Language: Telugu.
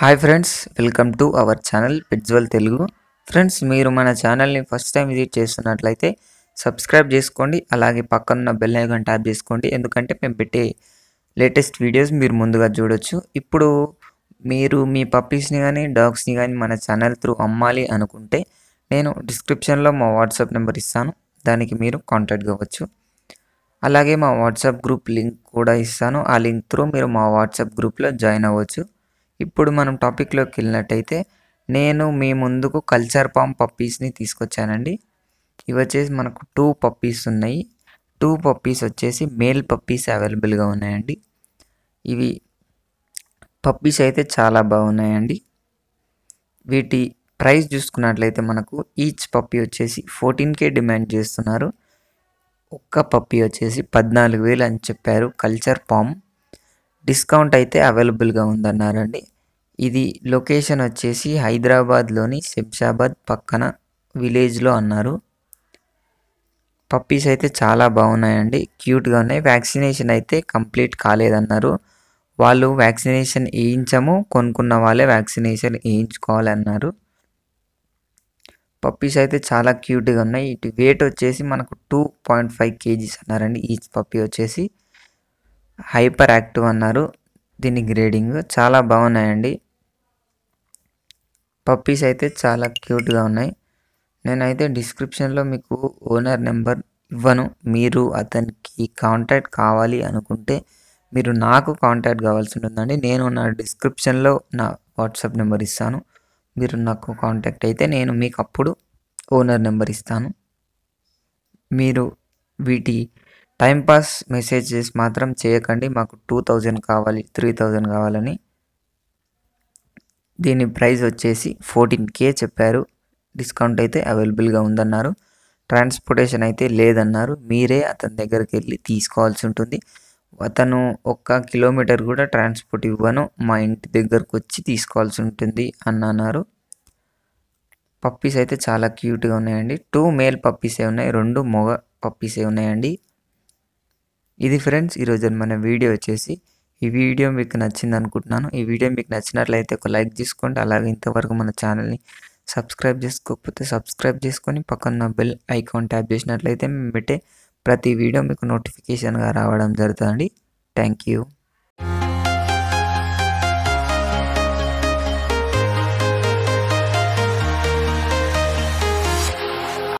hi friends welcome to our channel పిజ్వల్ తెలుగు ఫ్రెండ్స్ మీరు మన ఛానల్ని ఫస్ట్ టైం విజిట్ చేస్తున్నట్లయితే సబ్స్క్రైబ్ చేసుకోండి అలాగే పక్కనున్న బెల్ ఐకాన్ ట్యాప్ చేసుకోండి ఎందుకంటే మేము పెట్టే లేటెస్ట్ వీడియోస్ మీరు ముందుగా చూడొచ్చు ఇప్పుడు మీరు మీ పప్పీస్ని కానీ డాగ్స్ని కానీ మన ఛానల్ త్రూ అమ్మాలి అనుకుంటే నేను డిస్క్రిప్షన్లో మా వాట్సాప్ నెంబర్ ఇస్తాను దానికి మీరు కాంటాక్ట్ కావచ్చు అలాగే మా వాట్సాప్ గ్రూప్ లింక్ కూడా ఇస్తాను ఆ లింక్ త్రూ మీరు మా వాట్సాప్ గ్రూప్లో జాయిన్ అవ్వచ్చు ఇప్పుడు మనం టాపిక్లోకి వెళ్ళినట్టయితే నేను మీ ముందుకు కల్చర్ పామ్ పప్పీస్ని తీసుకొచ్చానండి ఇవి వచ్చేసి మనకు టూ పప్పీస్ ఉన్నాయి టూ పప్పీస్ వచ్చేసి మేల్ పప్పీస్ అవైలబుల్గా ఉన్నాయండి ఇవి పప్పీస్ అయితే చాలా బాగున్నాయండి వీటి ప్రైస్ చూసుకున్నట్లయితే మనకు ఈచ్ పప్పీ వచ్చేసి ఫోర్టీన్ కే డిమాండ్ చేస్తున్నారు ఒక్క పప్పీ వచ్చేసి పద్నాలుగు వేలు అని చెప్పారు కల్చర్ పామ్ డిస్కౌంట్ అయితే అవైలబుల్గా ఉందన్నారండి ఇది లొకేషన్ వచ్చేసి హైదరాబాద్లోని శంషాబాద్ పక్కన విలేజ్లో అన్నారు పప్పీస్ అయితే చాలా బాగున్నాయండి క్యూట్గా ఉన్నాయి వ్యాక్సినేషన్ అయితే కంప్లీట్ కాలేదన్నారు వాళ్ళు వ్యాక్సినేషన్ వేయించము కొనుక్కున్న వాళ్ళే వ్యాక్సినేషన్ వేయించుకోవాలన్నారు పప్పీస్ అయితే చాలా క్యూట్గా ఉన్నాయి ఇటు వెయిట్ వచ్చేసి మనకు టూ పాయింట్ ఫైవ్ కేజీస్ అన్నారండి ఈచ్ పప్పీ వచ్చేసి హైపర్ యాక్టివ్ అన్నారు దీని గ్రేడింగ్ చాలా బాగున్నాయండి పప్పీస్ అయితే చాలా క్యూట్గా ఉన్నాయి నేనైతే డిస్క్రిప్షన్లో మీకు ఓనర్ నెంబర్ ఇవ్వను మీరు అతనికి కాంటాక్ట్ కావాలి అనుకుంటే మీరు నాకు కాంటాక్ట్ కావాల్సి ఉంటుందండి నేను నా డిస్క్రిప్షన్లో నా వాట్సాప్ నెంబర్ ఇస్తాను మీరు నాకు కాంటాక్ట్ అయితే నేను మీకు అప్పుడు ఓనర్ నెంబర్ ఇస్తాను మీరు వీటి టైంపాస్ మెసేజెస్ మాత్రం చేయకండి మాకు టూ థౌజండ్ కావాలి త్రీ థౌజండ్ కావాలని దీని ప్రైస్ వచ్చేసి ఫోర్టీన్ కే చెప్పారు డిస్కౌంట్ అయితే అవైలబుల్గా ఉందన్నారు ట్రాన్స్పోర్టేషన్ అయితే లేదన్నారు మీరే అతని దగ్గరికి వెళ్ళి తీసుకోవాల్సి ఉంటుంది అతను ఒక్క కిలోమీటర్ కూడా ట్రాన్స్పోర్ట్ ఇవ్వను మా ఇంటి దగ్గరకు వచ్చి తీసుకోవాల్సి ఉంటుంది అని అన్నారు పప్పీస్ అయితే చాలా క్యూట్గా ఉన్నాయండి టూ మేల్ పప్పీసే ఉన్నాయి రెండు మొగ పప్పీసే ఉన్నాయండి ఇది ఫ్రెండ్స్ ఈరోజు మన వీడియో వచ్చేసి ఈ వీడియో మీకు నచ్చింది అనుకుంటున్నాను ఈ వీడియో మీకు నచ్చినట్లయితే ఒక లైక్ చేసుకోండి అలాగే ఇంతవరకు మన ఛానల్ని సబ్స్క్రైబ్ చేసుకోకపోతే సబ్స్క్రైబ్ చేసుకొని పక్కన బెల్ ఐకాన్ ట్యాప్ చేసినట్లయితే మేము పెట్టే ప్రతి వీడియో మీకు నోటిఫికేషన్గా రావడం జరుగుతుంది థ్యాంక్ యూ